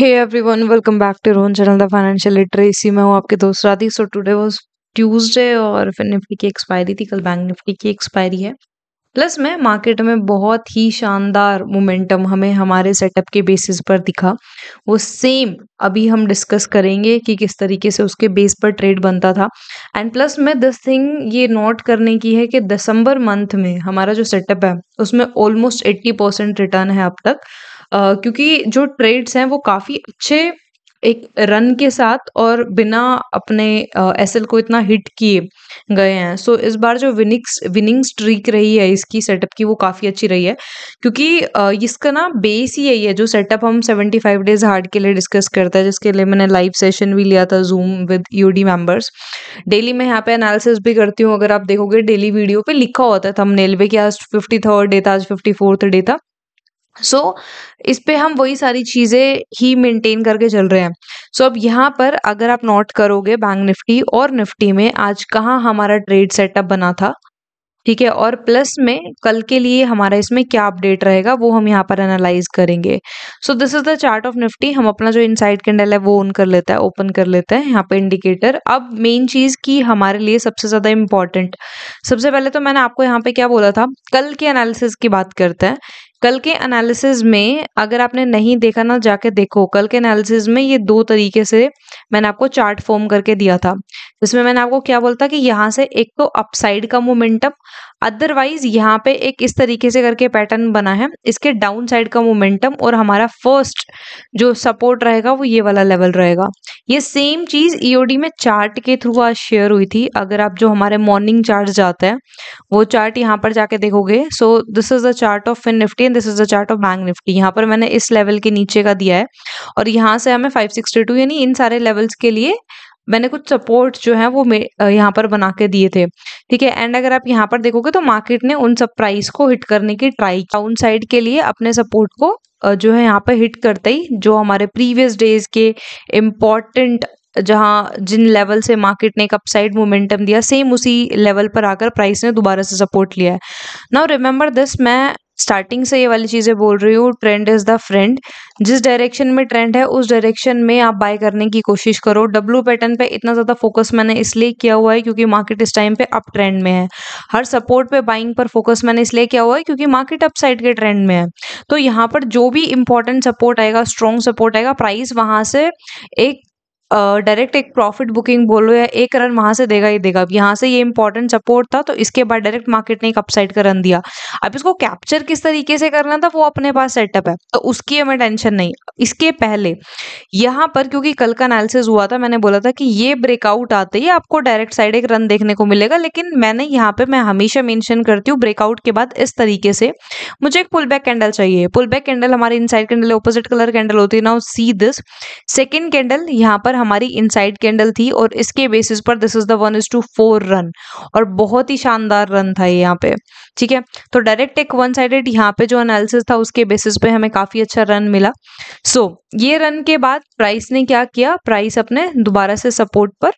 Hey everyone, welcome back to रोन channel the financial literacy मैं हूँ आपके दोस्त Radhi so today was Tuesday और फिर निफ्टी की एक्सपायरी थी कल बैंक निफ्टी की एक्सपायरी है प्लस मैं मार्केट में बहुत ही शानदार मोमेंटम हमें हमारे सेटअप के बेसिस पर दिखा वो सेम अभी हम डिस्कस करेंगे कि किस तरीके से उसके बेस पर ट्रेड बनता था एंड प्लस मैं दिस थिंग ये नोट करने की है कि दिसंबर मंथ में हमारा जो सेटअप है उसमें ऑलमोस्ट 80 परसेंट रिटर्न है अब तक क्योंकि जो ट्रेड्स हैं वो काफ़ी अच्छे एक रन के साथ और बिना अपने एस को इतना हिट किए गए हैं। सो इस बार जो विनिक्स विनिंग स्ट्रीक रही है इसकी सेटअप की वो काफ़ी अच्छी रही है क्योंकि इसका ना बेस ही यही है जो सेटअप हम 75 डेज़ हार्ड के लिए डिस्कस करते हैं जिसके लिए मैंने लाइव सेशन भी लिया था ज़ूम विद यूडी मेंबर्स। डेली मैं यहाँ पे एनालिसिस भी करती हूँ अगर आप देखोगे डेली वीडियो पे लिखा होता है हम नेलवे की आज फिफ्टी डे था आज फिफ्टी डे था। सो so, इस पे हम वही सारी चीज़ें ही मेंटेन करके चल रहे हैं सो so, अब यहाँ पर अगर आप नोट करोगे बैंक निफ्टी और निफ्टी में आज कहाँ हमारा ट्रेड सेटअप बना था ठीक है और प्लस में कल के लिए हमारा इसमें क्या अपडेट रहेगा वो हम यहाँ पर एनालाइज करेंगे so this is the chart of Nifty हम अपना जो इनसाइड कैंडल है वो ऑन कर लेता है ओपन कर लेते हैं यहाँ पे इंडिकेटर अब मेन चीज की हमारे लिए सबसे ज्यादा इंपॉर्टेंट सबसे पहले तो मैंने आपको यहाँ पे क्या बोला था कल के एनालिसिस की बात करते हैं कल के एनालिसिस में अगर आपने नहीं देखा ना जाके देखो कल के एनालिसिस में ये दो तरीके से मैंने आपको चार्ट फॉर्म करके दिया था जिसमें मैंने आपको क्या बोलता कि यहाँ से एक तो अपसाइड का मोमेंटम अदरवाइज यहाँ पे एक इस तरीके से करके पैटर्न बना है इसके डाउन साइड का मोमेंटम और हमारा फर्स्ट जो सपोर्ट रहेगा वो ये वाला लेवल रहेगा ये सेम चीज ईओडी में चार्ट के थ्रू आज शेयर हुई थी अगर आप जो हमारे मॉर्निंग चार्ट जाते हैं वो चार्ट यहाँ पर जाके देखोगे so this is the chart of fin Nifty and this is the chart of bank Nifty यहाँ पर मैंने इस लेवल के नीचे का दिया है और यहाँ से हमें फाइव यानी इन सारे लेवल्स के लिए मैंने कुछ सपोर्ट जो है वो यहाँ पर बना के दिए थे ठीक है एंड अगर आप यहाँ पर देखोगे तो मार्केट ने उन सब प्राइस को हिट करने की ट्राई डाउन साइड के लिए अपने सपोर्ट को जो है यहाँ पर हिट करते ही जो हमारे प्रीवियस डेज के इम्पॉर्टेंट जहाँ जिन लेवल से मार्केट ने एक अपसाइड मोमेंटम दिया सेम उसी लेवल पर आकर प्राइस ने दोबारा से सपोर्ट लिया है नाउ रिमेंबर दिस मैं स्टार्टिंग से ये वाली चीज़ें बोल रही हूँ ट्रेंड इज़ द फ्रेंड जिस डायरेक्शन में ट्रेंड है उस डायरेक्शन में आप बाय करने की कोशिश करो डब्लू पैटर्न पे इतना ज़्यादा फोकस मैंने इसलिए किया हुआ है क्योंकि मार्केट इस टाइम पे अप ट्रेंड में है हर सपोर्ट पे बाइंग पर फोकस मैंने इसलिए किया हुआ है क्योंकि मार्केट अप साइड के ट्रेंड में है तो यहाँ पर जो भी इंपॉर्टेंट सपोर्ट आएगा स्ट्रॉन्ग सपोर्ट आएगा प्राइस वहाँ से एक डायरेक्ट एक प्रॉफिट बुकिंग बोलो या एक रन वहां से देगा ही देगा यहाँ से ये इंपॉर्टेंट सपोर्ट था तो इसके बाद डायरेक्ट मार्केट ने एक अपसाइड का रन दिया अब इसको कैप्चर किस तरीके से करना था वो अपने पास सेटअप है तो उसकी हमें टेंशन नहीं इसके पहले यहाँ पर क्योंकि कल का एनालिसिस हुआ था मैंने बोला था कि ये ब्रेकआउट आते ही आपको डायरेक्ट साइड एक रन देखने को मिलेगा लेकिन मैंने यहाँ पे मैं हमेशा मेंशन करती हूँ ब्रेकआउट के बाद इस तरीके से मुझे एक पुल बैक कैंडल चाहिए पुल बैक कैंडल हमारे इन कैंडल ऑपोजिट कलर कैंडल होती है ना सी दिस सेकेंड कैंडल यहाँ पर हमारी इनसाइड कैंडल थी और इसके बेसिस पर this is the one is to four run और बहुत ही शानदार रन था ये यहाँ पे ठीक है तो डायरेक्ट एक वन साइडेड यहाँ पे जो एनालिसिस था उसके बेसिस पे हमें काफ़ी अच्छा रन मिला सो so, ये रन के बाद प्राइस ने क्या किया प्राइस अपने दोबारा से सपोर्ट पर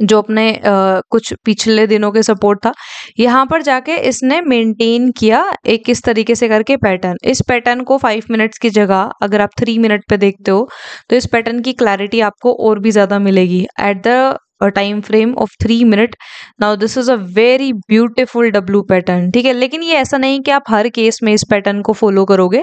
जो अपने आ, कुछ पिछले दिनों के सपोर्ट था यहाँ पर जाके इसने मेंटेन किया एक इस तरीके से करके पैटर्न इस पैटर्न को फाइव मिनट्स की जगह अगर आप थ्री मिनट पे देखते हो तो इस पैटर्न की क्लैरिटी आपको और भी ज़्यादा मिलेगी at the time frame of three minute now this is a very beautiful W pattern ठीक है लेकिन ये ऐसा नहीं कि आप हर केस में इस पैटर्न को फॉलो करोगे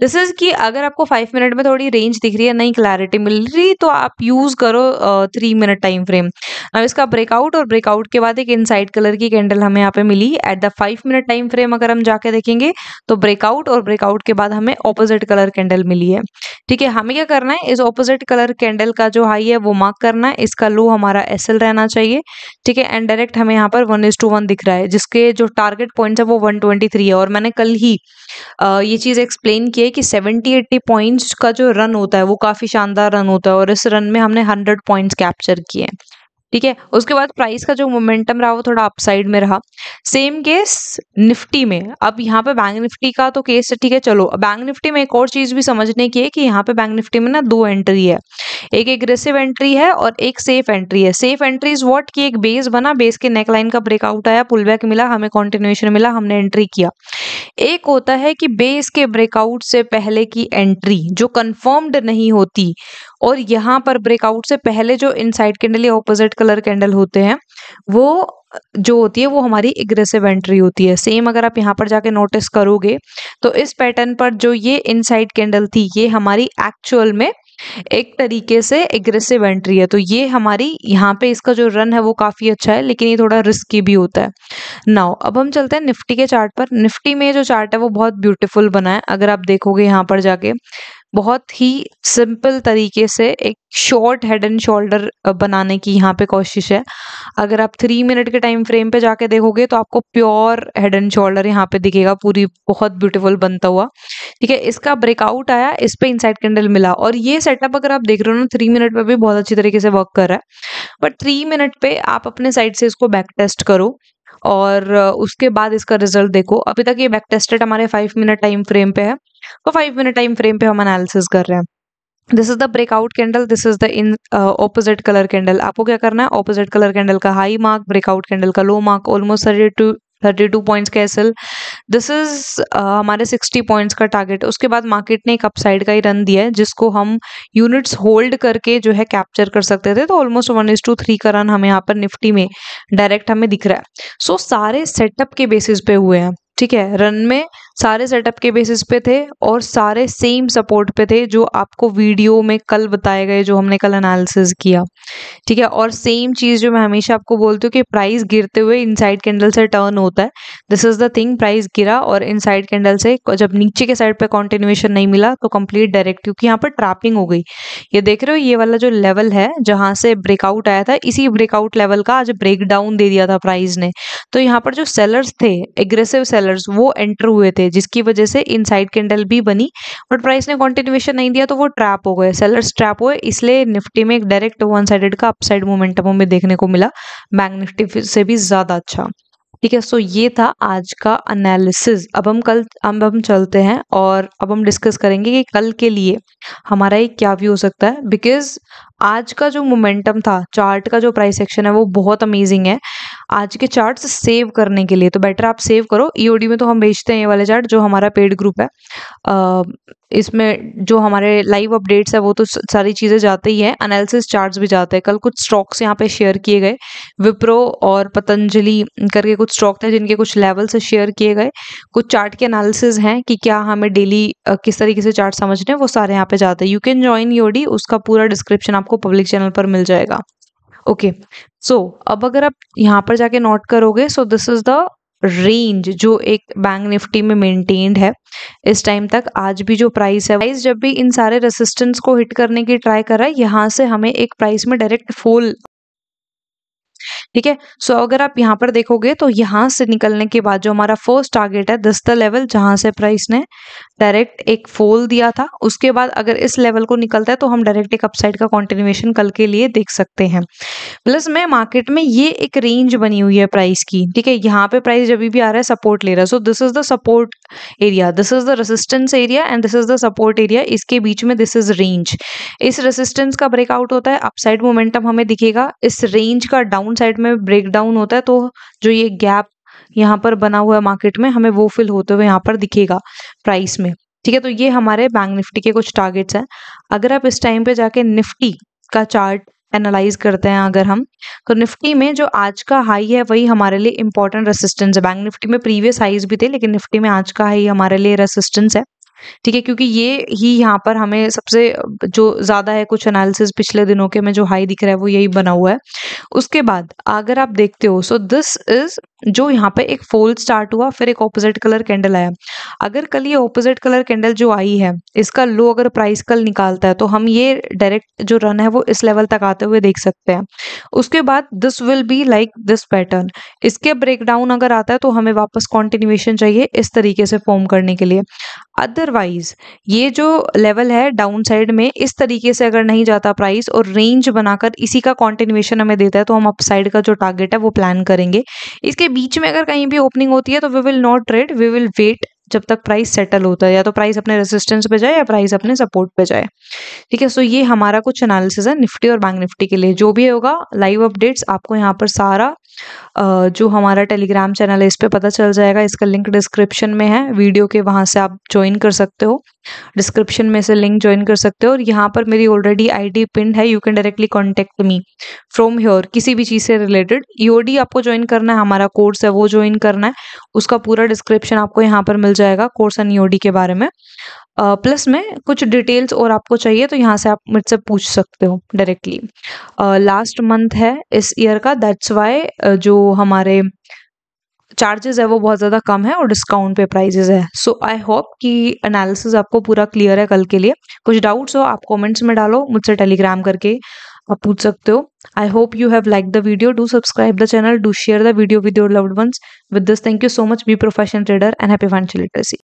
दिस इज़ कि अगर आपको फाइव मिनट में थोड़ी रेंज दिख रही है नहीं क्लैरिटी मिल रही तो आप यूज़ करो थ्री मिनट टाइम फ्रेम अब इसका ब्रेकआउट और ब्रेकआउट के बाद एक इनसाइड कलर की कैंडल हमें यहाँ पे मिली at the five minute time frame अगर हम जाके देखेंगे तो ब्रेकआउट और ब्रेकआउट के बाद हमें ऑपोजिट कलर कैंडल मिली है ठीक है हमें क्या करना है इस ऑपोजिट कलर कैंडल का जो हाई है वो मार्क करना है इसका लो हमारा एस रहना चाहिए ठीक है एंड डायरेक्ट हमें यहाँ पर वन इज टू वन दिख रहा है जिसके जो टारगेट पॉइंट है वो वन ट्वेंटी थ्री है और मैंने कल ही ये चीज़ एक्सप्लेन की है कि सेवेंटी एट्टी पॉइंट्स का जो रन होता है वो काफ़ी शानदार रन होता है और इस रन में हमने हंड्रेड पॉइंट्स कैप्चर किए हैं ठीक है उसके बाद प्राइस का जो मोमेंटम रहा वो थोड़ा अपसाइड में रहा सेम केस निफ्टी में अब यहाँ पे बैंक निफ्टी का तो केस ठीक है चलो बैंक निफ्टी में एक और चीज़ भी समझने की है कि यहाँ पे बैंक निफ्टी में ना दो एंट्री है एक एग्रेसिव एंट्री है और एक सेफ एंट्री है सेफ एंट्री इज वॉट की एक बेस बना बेस के नेकलाइन का ब्रेकआउट आया पुल मिला हमें कॉन्टिन्यूएशन मिला हमने एंट्री किया एक होता है कि बेस के ब्रेकआउट से पहले की एंट्री जो कंफर्म्ड नहीं होती और यहाँ पर ब्रेकआउट से पहले जो इनसाइड कैंडल या ऑपोजिट कलर कैंडल होते हैं वो जो होती है वो हमारी एग्रेसिव एंट्री होती है सेम अगर आप यहाँ पर जाके नोटिस करोगे तो इस पैटर्न पर जो ये इनसाइड कैंडल थी ये हमारी एक्चुअल में एक तरीके से एग्रेसिव एंट्री है तो ये हमारी यहाँ पे इसका जो रन है वो काफ़ी अच्छा है लेकिन ये थोड़ा रिस्की भी होता है नाउ अब हम चलते हैं निफ्टी के चार्ट पर निफ्टी में जो चार्ट है वो बहुत ब्यूटीफुल बना है अगर आप देखोगे यहाँ पर जाके बहुत ही सिंपल तरीके से एक शॉर्ट हेड एंड शोल्डर बनाने की यहाँ पे कोशिश है अगर आप थ्री मिनट के टाइम फ्रेम पे जाके देखोगे तो आपको प्योर हेड एंड शोल्डर यहाँ पे दिखेगा पूरी बहुत ब्यूटीफुल बनता हुआ ठीक है इसका ब्रेकआउट आया इस पर इनसाइड कैंडल मिला और ये सेटअप अगर आप देख रहे हो ना थ्री मिनट पर भी बहुत अच्छी तरीके से वर्क कर रहा है बट थ्री मिनट पे आप अपने साइड से इसको बैक टेस्ट करो और उसके बाद इसका रिजल्ट देखो अभी तक ये बैक टेस्टेड हमारे फाइव मिनट टाइम फ्रेम पे है वो फाइव मिनट टाइम फ्रेम पे हम एनालिसिस कर रहे हैं this is the breakout candle this is the in opposite colour candle आपको क्या करना है ऑपोजिट कलर कैंडल का हाई मार्क ब्रेकआउट कैंडल का low mark almost thirty two thirty two points का एसल दिस इज हमारे सिक्सटी पॉइंट्स का target उसके बाद मार्केट ने एक अपसाइड का ही रन दिया है जिसको हम यूनिट्स होल्ड करके जो है कैप्चर कर सकते थे तो almost one is to three का रन हमें यहाँ पर निफ्टी में डायरेक्ट हमें दिख रहा है सो so, सारे सेटअप के बेसिस पे हुए हैं ठीक है रन में सारे सेटअप के बेसिस पे थे और सारे सेम सपोर्ट पे थे जो आपको वीडियो में कल बताए गए जो हमने कल एनालिसिस किया ठीक है और सेम चीज़ जो मैं हमेशा आपको बोलती हूँ कि प्राइस गिरते हुए इनसाइड कैंडल से टर्न होता है this is the thing price गिरा और इनसाइड कैंडल से जब नीचे के साइड पर कॉन्टिन्यूएशन नहीं मिला तो कंप्लीट डायरेक्ट क्योंकि यहाँ पर ट्रैपिंग हो गई ये देख रहे हो ये वाला जो लेवल है जहाँ से ब्रेकआउट आया था इसी ब्रेकआउट लेवल का आज ब्रेकडाउन दे दिया था प्राइस ने तो यहाँ पर जो सेलर्स थे एग्रेसिव सेलर्स वो एंटर हुए थे जिसकी वजह से इनसाइड कैंडल भी बनी बट प्राइस ने कॉन्टिन्यूएशन नहीं दिया तो वो ट्रैप हो गए सेलर्स ट्रैप हुए इसलिए निफ्टी में एक डायरेक्ट वन साइडेड का अपसाइड मोमेंटम हमें देखने को मिला बैंक निफ्टी से भी ज़्यादा अच्छा ठीक है सो ये था आज का एनालिसिस अब हम कल अब हम चलते हैं और अब हम डिस्कस करेंगे कि कल के लिए हमारा एक क्या व्यू हो सकता है बिकॉज आज का जो मोमेंटम था चार्ट का जो प्राइस एक्शन है वो बहुत अमेजिंग है आज के चार्ट्स सेव करने के लिए तो बेटर आप सेव करो ईओडी e में तो हम भेजते हैं ये वाले चार्ट जो हमारा पेड ग्रुप है इसमें जो हमारे लाइव अपडेट्स है वो तो सारी चीज़ें जाते ही हैं एनालिसिस चार्ट्स भी जाते हैं कल कुछ स्टॉक्स यहाँ पे शेयर किए गए विप्रो और पतंजलि करके कुछ स्टॉक थे जिनके कुछ लेवल से शेयर किए गए कुछ चार्ट के एनालिसिस हैं कि क्या हमें डेली किस तरीके से चार्ट समझने वो सारे यहाँ पे जाते हैं यू कैन ज्वाइन योडी उसका पूरा डिस्क्रिप्शन आपको पब्लिक चैनल पर मिल जाएगा ओके सो अब अगर आप यहाँ पर जाके नोट करोगे so this is the range जो एक बैंक निफ्टी में मेंटेन्ड है इस टाइम तक आज भी जो प्राइस है प्राइस जब भी इन सारे रेसिस्टेंस को हिट करने की ट्राई कर रहा है यहाँ से हमें एक प्राइस में डायरेक्ट फॉल ठीक है सो अगर आप यहाँ पर देखोगे तो यहाँ से निकलने के बाद जो हमारा फर्स्ट टारगेट है दस्ता लेवल जहाँ से प्राइस ने डायरेक्ट एक फोल दिया था उसके बाद अगर इस लेवल को निकलता है तो हम डायरेक्ट एक अपसाइड का कॉन्टिन्यूएशन कल के लिए देख सकते हैं प्लस मैं मार्केट में ये एक रेंज बनी हुई है प्राइस की ठीक है यहाँ पे प्राइस जब भी आ रहा है सपोर्ट ले रहा है so this is the support area this is the resistance area and this is the support area इसके बीच में दिस इज रेंज इस रेसिस्टेंस का ब्रेकआउट होता है अपसाइड मोमेंटम हमें दिखेगा इस रेंज का डाउन साइड में ब्रेकडाउन होता है तो जो ये गैप यहाँ पर बना हुआ है मार्केट में हमें वो फिल होते हुए यहाँ पर दिखेगा प्राइस में ठीक है तो ये हमारे बैंक निफ्टी के कुछ टारगेट्स हैं अगर आप इस टाइम पे जाके निफ्टी का चार्ट एनालाइज करते हैं अगर हम तो निफ्टी में जो आज का हाई है वही हमारे लिए इंपॉर्टेंट रेसिस्टेंस है बैंक निफ्टी में प्रीवियस हाईज भी थे लेकिन निफ्टी में आज का हाई हमारे लिए रेसिस्टेंस है ठीक है क्योंकि ये ही यहाँ पर हमें सबसे जो ज़्यादा है कुछ एनालिसिस पिछले दिनों के में जो हाई दिख रहा है वो यही बना हुआ है उसके बाद अगर आप देखते हो सो दिस इज जो यहाँ पे एक फोल्ड स्टार्ट हुआ फिर एक ऑपोजिट कलर कैंडल आया अगर कल ये ऑपोजिट कलर कैंडल जो आई है इसका लो अगर प्राइस कल निकालता है तो हम ये डायरेक्ट जो रन है वो इस लेवल तक आते हुए देख सकते हैं उसके बाद this will be like this pattern इसके ब्रेकडाउन अगर आता है तो हमें वापस कॉन्टिन्यूएशन चाहिए इस तरीके से फॉर्म करने के लिए अदरवाइज ये जो लेवल है डाउन साइड में इस तरीके से अगर नहीं जाता प्राइस और रेंज बनाकर इसी का कॉन्टिन्यूएशन हमें दे देता है तो हम अपसाइड का जो टारगेट है वो प्लान करेंगे इसके बीच में अगर कहीं भी ओपनिंग होती है तो we will not trade we will wait जब तक प्राइस सेटल होता है या तो प्राइस अपने रेजिस्टेंस पे जाए या प्राइस अपने सपोर्ट पे जाए ठीक है सो ये हमारा कुछ एनालिसिस है निफ्टी और बैंक निफ्टी के लिए जो भी होगा लाइव अपडेट्स आपको यहाँ पर सारा जो हमारा टेलीग्राम चैनल है इस पर पता चल जाएगा इसका लिंक डिस्क्रिप्शन में है वीडियो के वहाँ से आप ज्वाइन कर सकते हो डिस्क्रिप्शन में से लिंक ज्वाइन कर सकते हो और यहाँ पर मेरी ऑलरेडी आईडी पिन है you can directly contact me from here किसी भी चीज़ से रिलेटेड ईओडी e आपको ज्वाइन करना है हमारा कोर्स है वो ज्वाइन करना है उसका पूरा डिस्क्रिप्शन आपको यहाँ पर मिल जाएगा कोर्स एंड ईओडी के बारे में प्लस में कुछ डिटेल्स और आपको चाहिए तो यहाँ से आप मुझसे पूछ सकते हो डायरेक्टली लास्ट मंथ है इस ईयर का दैट्स वाई जो हमारे चार्जेस है वो बहुत ज़्यादा कम है और डिस्काउंट पे प्राइजेस है सो आई होप कि एनालिसिस आपको पूरा क्लियर है कल के लिए कुछ डाउट्स हो आप कमेंट्स में डालो मुझसे टेलीग्राम करके आप पूछ सकते हो I hope you have like the video do subscribe the channel do share the video with your loved ones with this thank you so much be professional trader and happy financial literacy